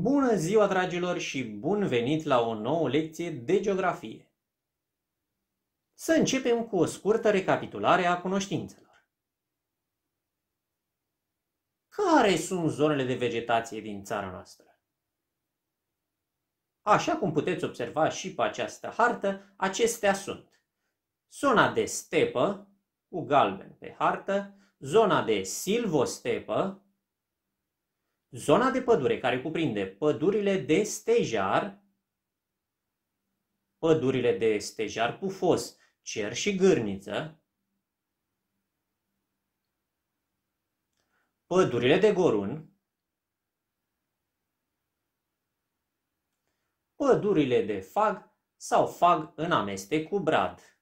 Bună ziua, dragilor, și bun venit la o nouă lecție de geografie! Să începem cu o scurtă recapitulare a cunoștințelor. Care sunt zonele de vegetație din țara noastră? Așa cum puteți observa și pe această hartă, acestea sunt zona de stepă, cu galben pe hartă, zona de silvostepă, Zona de pădure care cuprinde pădurile de stejar, pădurile de stejar pufos, cer și gârniță, pădurile de gorun, pădurile de fag sau fag în amestec cu brad,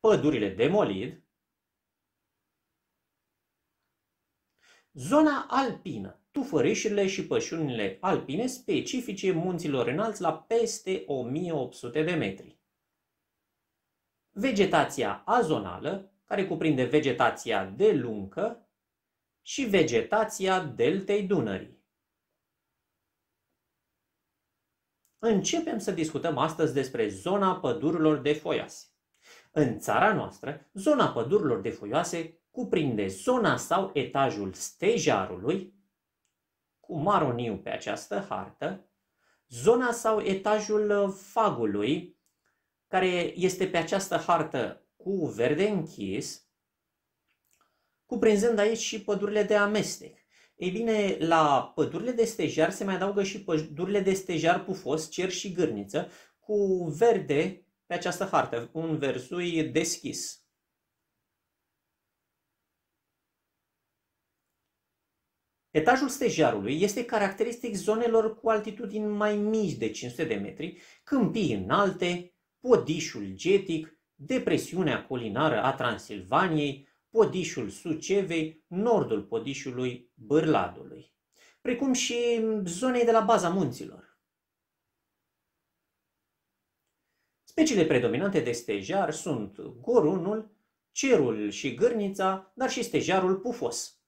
pădurile de molid, Zona alpină, tufărișurile și pășunile alpine specifice munților înalți la peste 1800 de metri. Vegetația azonală, care cuprinde vegetația de luncă și vegetația deltei Dunării. Începem să discutăm astăzi despre zona pădurilor de foioase. În țara noastră, zona pădurilor de foioase cuprinde zona sau etajul stejarului, cu maroniu pe această hartă, zona sau etajul uh, fagului, care este pe această hartă cu verde închis, cuprinzând aici și pădurile de amestec. Ei bine, la pădurile de stejar se mai adaugă și pădurile de stejar pufos, cer și gârniță, cu verde pe această hartă, un verzui deschis. Etajul stejarului este caracteristic zonelor cu altitudini mai mici de 500 de metri, câmpii înalte, podișul getic, depresiunea colinară a Transilvaniei, podișul Sucevei, nordul podișului Bârladului, precum și zonei de la baza munților. Speciile predominante de stejar sunt gorunul, cerul și gârnița, dar și stejarul pufos.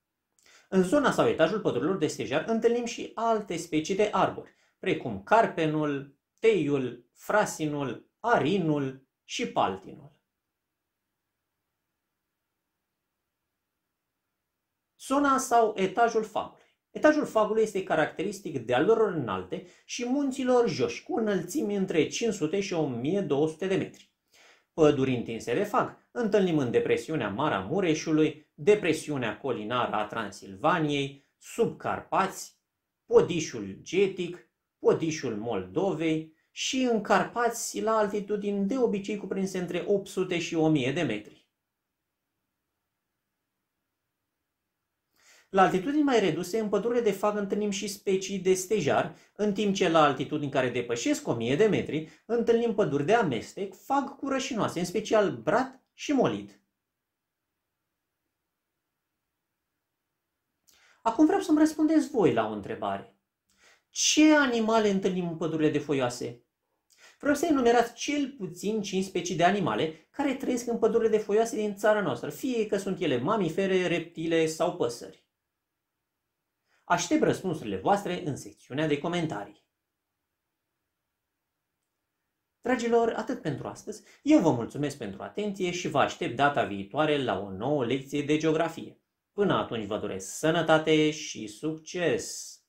În zona sau etajul pădurilor de stejar întâlnim și alte specii de arbori, precum carpenul, teiul, frasinul, arinul și paltinul. Zona sau etajul fagului. Etajul fagului este caracteristic de alurilor înalte și munților joși, cu înălțimi între 500 și 1200 de metri. Păduri întinse de fag întâlnim în depresiunea Mureșului, depresiunea colinară a Transilvaniei, subcarpați, podișul getic, podișul Moldovei și în Carpați la altitudini de obicei cuprinse între 800 și 1000 de metri. La altitudini mai reduse, în pădure de fag întâlnim și specii de stejar, în timp ce la altitudini care depășesc 1000 de metri, întâlnim păduri de amestec, fag cu rășinoase, în special brat și molid. Acum vreau să-mi răspundeți voi la o întrebare. Ce animale întâlnim în pădurile de foioase? Vreau să enumerați cel puțin 5 specii de animale care trăiesc în pădurile de foioase din țara noastră, fie că sunt ele mamifere, reptile sau păsări. Aștept răspunsurile voastre în secțiunea de comentarii. Dragilor, atât pentru astăzi. Eu vă mulțumesc pentru atenție și vă aștept data viitoare la o nouă lecție de geografie. Până atunci vă doresc sănătate și succes!